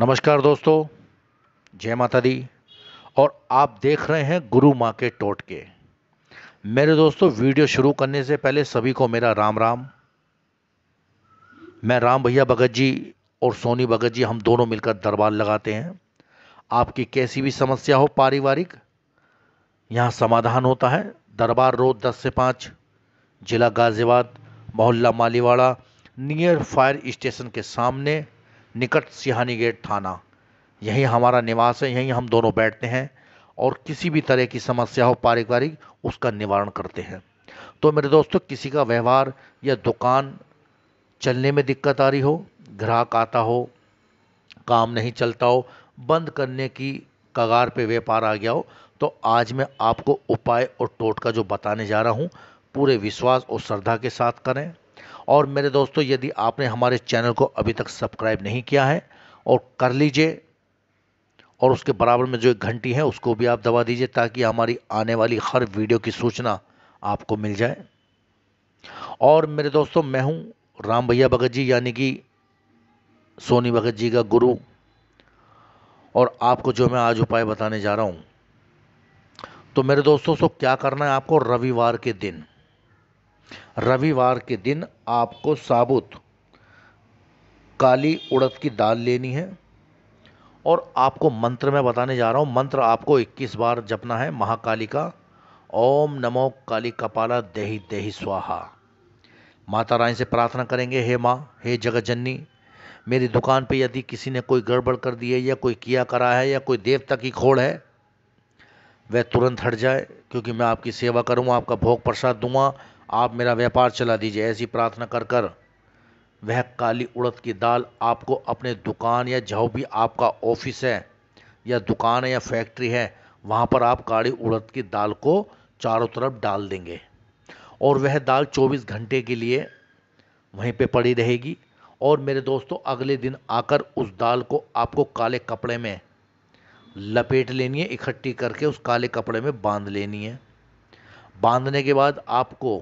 नमस्कार दोस्तों जय माता दी और आप देख रहे हैं गुरु माँ के टोटके मेरे दोस्तों वीडियो शुरू करने से पहले सभी को मेरा राम राम मैं राम भैया भगत जी और सोनी भगत जी हम दोनों मिलकर दरबार लगाते हैं आपकी कैसी भी समस्या हो पारिवारिक यहाँ समाधान होता है दरबार रोड दस से पाँच जिला गाजियाबाद मोहल्ला मालीवाड़ा नियर फायर स्टेशन के सामने निकट सिहानी गेट थाना यही हमारा निवास है यहीं हम दोनों बैठते हैं और किसी भी तरह की समस्या हो पारिवारिक उसका निवारण करते हैं तो मेरे दोस्तों किसी का व्यवहार या दुकान चलने में दिक्कत आ रही हो ग्राहक आता हो काम नहीं चलता हो बंद करने की कगार पे व्यापार आ गया हो तो आज मैं आपको उपाय और टोटका जो बताने जा रहा हूँ पूरे विश्वास और श्रद्धा के साथ करें और मेरे दोस्तों यदि आपने हमारे चैनल को अभी तक सब्सक्राइब नहीं किया है और कर लीजिए और उसके बराबर में जो एक घंटी है उसको भी आप दबा दीजिए ताकि हमारी आने वाली हर वीडियो की सूचना आपको मिल जाए और मेरे दोस्तों मैं हूँ राम भैया भगत जी यानी कि सोनी भगत जी का गुरु और आपको जो मैं आज उपाय बताने जा रहा हूँ तो मेरे दोस्तों सो क्या करना है आपको रविवार के दिन रविवार के दिन आपको साबुत काली उड़द की दाल लेनी है और आपको मंत्र मैं बताने जा रहा हूँ मंत्र आपको 21 बार जपना है महाकाली का ओम नमो काली कपाला देही देही स्वाहा माता रानी से प्रार्थना करेंगे हे माँ हे जगत जननी मेरी दुकान पे यदि किसी ने कोई गड़बड़ कर दी है या कोई किया करा है या कोई देवता की खोड़ है वह तुरंत हट जाए क्योंकि मैं आपकी सेवा करूँगा आपका भोग प्रसाद दूंगा आप मेरा व्यापार चला दीजिए ऐसी प्रार्थना कर कर वह काली उड़द की दाल आपको अपने दुकान या जो भी आपका ऑफिस है या दुकान है या फैक्ट्री है वहाँ पर आप काली उड़द की दाल को चारों तरफ डाल देंगे और वह दाल 24 घंटे के लिए वहीं पे पड़ी रहेगी और मेरे दोस्तों अगले दिन आकर उस दाल को आपको काले कपड़े में लपेट लेनी है इकट्ठी करके उस काले कपड़े में बांध लेनी है बांधने के बाद आपको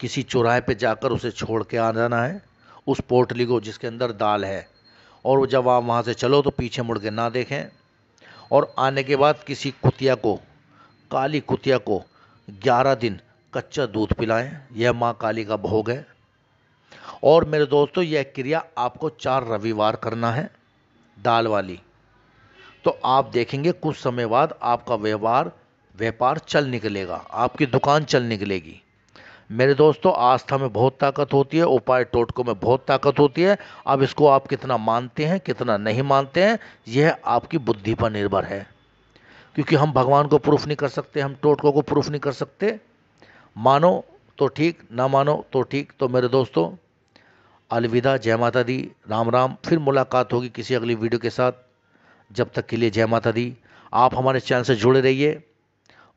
किसी चौराहे पे जाकर उसे छोड़ के आ जाना है उस पोटली को जिसके अंदर दाल है और जब आप वहाँ से चलो तो पीछे मुड़ के ना देखें और आने के बाद किसी कुतिया को काली कुतिया को ग्यारह दिन कच्चा दूध पिलाएं यह माँ काली का भोग है और मेरे दोस्तों यह क्रिया आपको चार रविवार करना है दाल वाली तो आप देखेंगे कुछ समय बाद आपका व्यवहार व्यापार चल निकलेगा आपकी दुकान चल निकलेगी मेरे दोस्तों आस्था में बहुत ताकत होती है उपाय टोटकों में बहुत ताकत होती है अब इसको आप कितना मानते हैं कितना नहीं मानते हैं यह आपकी बुद्धि पर निर्भर है क्योंकि हम भगवान को प्रूफ नहीं कर सकते हम टोटकों को प्रूफ नहीं कर सकते मानो तो ठीक ना मानो तो ठीक तो मेरे दोस्तों अलविदा जय माता दी राम राम फिर मुलाकात होगी किसी अगली वीडियो के साथ जब तक के लिए जय माता दी आप हमारे चैनल से जुड़े रहिए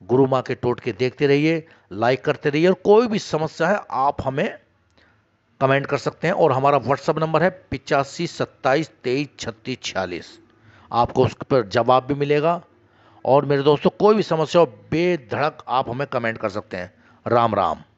गुरु माँ के टोटके देखते रहिए लाइक करते रहिए और कोई भी समस्या है आप हमें कमेंट कर सकते हैं और हमारा व्हाट्सअप नंबर है पिचासी सत्ताईस तेईस छत्तीस छियालीस आपको उस पर जवाब भी मिलेगा और मेरे दोस्तों कोई भी समस्या हो बेधड़क आप हमें कमेंट कर सकते हैं राम राम